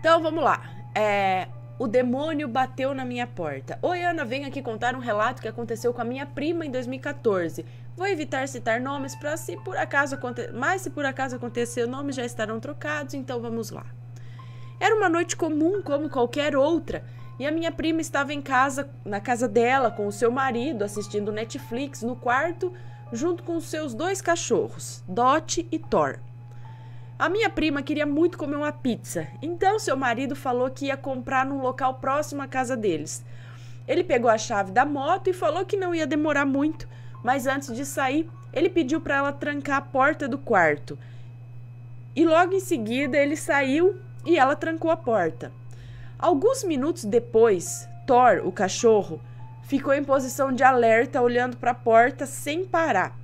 Então vamos lá. É, o demônio bateu na minha porta. Oi, Ana, venho aqui contar um relato que aconteceu com a minha prima em 2014. Vou evitar citar nomes para se por acaso acontecer, mas se por acaso acontecer, nomes já estarão trocados, então vamos lá. Era uma noite comum como qualquer outra, e a minha prima estava em casa, na casa dela, com o seu marido, assistindo Netflix no quarto, junto com os seus dois cachorros, Dot e Thor. A minha prima queria muito comer uma pizza, então seu marido falou que ia comprar num local próximo à casa deles. Ele pegou a chave da moto e falou que não ia demorar muito, mas antes de sair, ele pediu para ela trancar a porta do quarto. E logo em seguida ele saiu e ela trancou a porta. Alguns minutos depois, Thor, o cachorro, ficou em posição de alerta, olhando para a porta sem parar.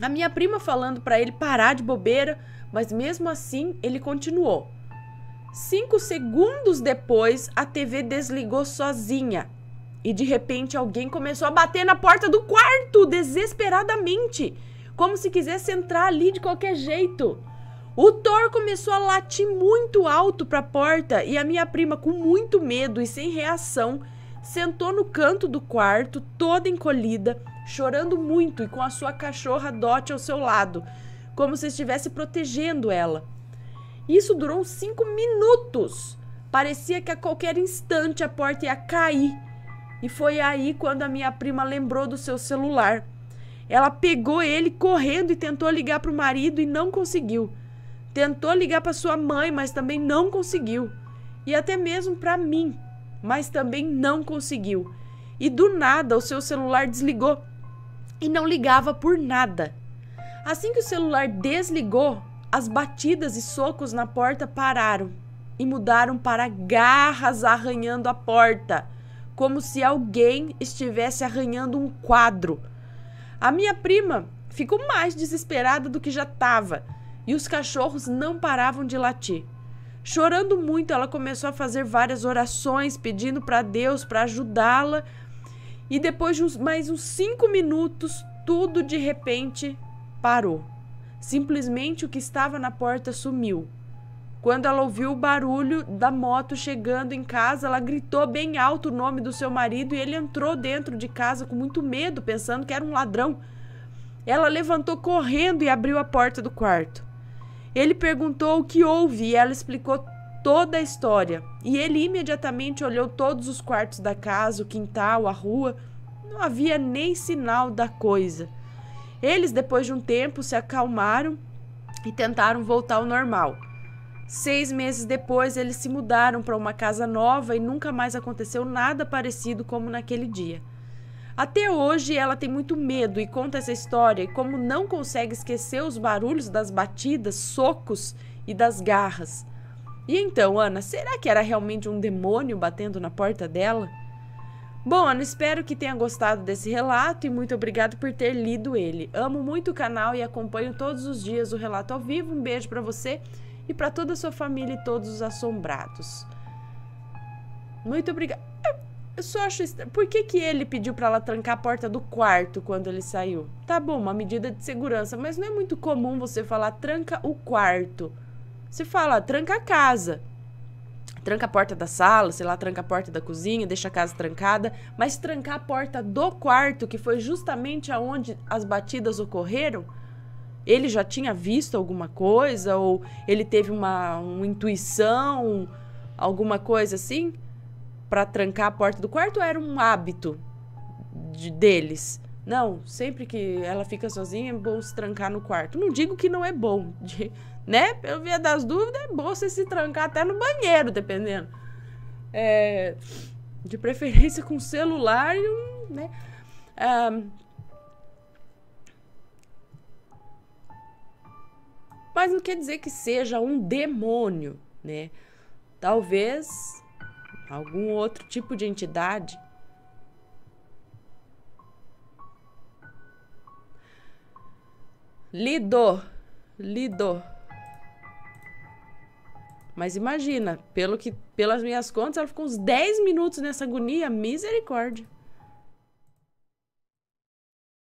A minha prima falando para ele parar de bobeira mas mesmo assim ele continuou. Cinco segundos depois, a TV desligou sozinha. E de repente alguém começou a bater na porta do quarto, desesperadamente, como se quisesse entrar ali de qualquer jeito. O Thor começou a latir muito alto para a porta e a minha prima, com muito medo e sem reação, sentou no canto do quarto, toda encolhida, chorando muito e com a sua cachorra Dot ao seu lado, como se estivesse protegendo ela. Isso durou cinco minutos. Parecia que a qualquer instante a porta ia cair. E foi aí quando a minha prima lembrou do seu celular. Ela pegou ele correndo e tentou ligar para o marido e não conseguiu. Tentou ligar para sua mãe, mas também não conseguiu. E até mesmo para mim, mas também não conseguiu. E do nada o seu celular desligou e não ligava por nada. Assim que o celular desligou, as batidas e socos na porta pararam e mudaram para garras arranhando a porta, como se alguém estivesse arranhando um quadro. A minha prima ficou mais desesperada do que já estava e os cachorros não paravam de latir. Chorando muito, ela começou a fazer várias orações pedindo para Deus para ajudá-la. E depois de uns, mais uns cinco minutos, tudo de repente parou. Simplesmente o que estava na porta sumiu. Quando ela ouviu o barulho da moto chegando em casa, ela gritou bem alto o nome do seu marido e ele entrou dentro de casa com muito medo, pensando que era um ladrão. Ela levantou correndo e abriu a porta do quarto. Ele perguntou o que houve e ela explicou toda a história. E ele imediatamente olhou todos os quartos da casa, o quintal, a rua. Não havia nem sinal da coisa. Eles, depois de um tempo, se acalmaram e tentaram voltar ao normal. Seis meses depois, eles se mudaram para uma casa nova e nunca mais aconteceu nada parecido como naquele dia. Até hoje, ela tem muito medo e conta essa história, e como não consegue esquecer os barulhos das batidas, socos e das garras. E então, Ana, será que era realmente um demônio batendo na porta dela? Bom, espero que tenha gostado desse relato e muito obrigado por ter lido ele. Amo muito o canal e acompanho todos os dias o relato ao vivo. Um beijo para você e para toda a sua família e todos os assombrados. Muito obrigado. Eu só acho estranho. Por que, que ele pediu para ela trancar a porta do quarto quando ele saiu? Tá bom, uma medida de segurança, mas não é muito comum você falar tranca o quarto. Você fala tranca a casa. Tranca a porta da sala, sei lá, tranca a porta da cozinha, deixa a casa trancada, mas trancar a porta do quarto, que foi justamente aonde as batidas ocorreram, ele já tinha visto alguma coisa ou ele teve uma, uma intuição, alguma coisa assim, para trancar a porta do quarto, ou era um hábito de, deles? Não, sempre que ela fica sozinha é bom se trancar no quarto. Não digo que não é bom, de, né? Pelo via das dúvidas, é bom você se trancar até no banheiro, dependendo. É, de preferência com celular e um, né? Um, mas não quer dizer que seja um demônio, né? Talvez algum outro tipo de entidade Lido. Lido. Mas imagina, pelo que, pelas minhas contas, ela ficou uns 10 minutos nessa agonia. Misericórdia.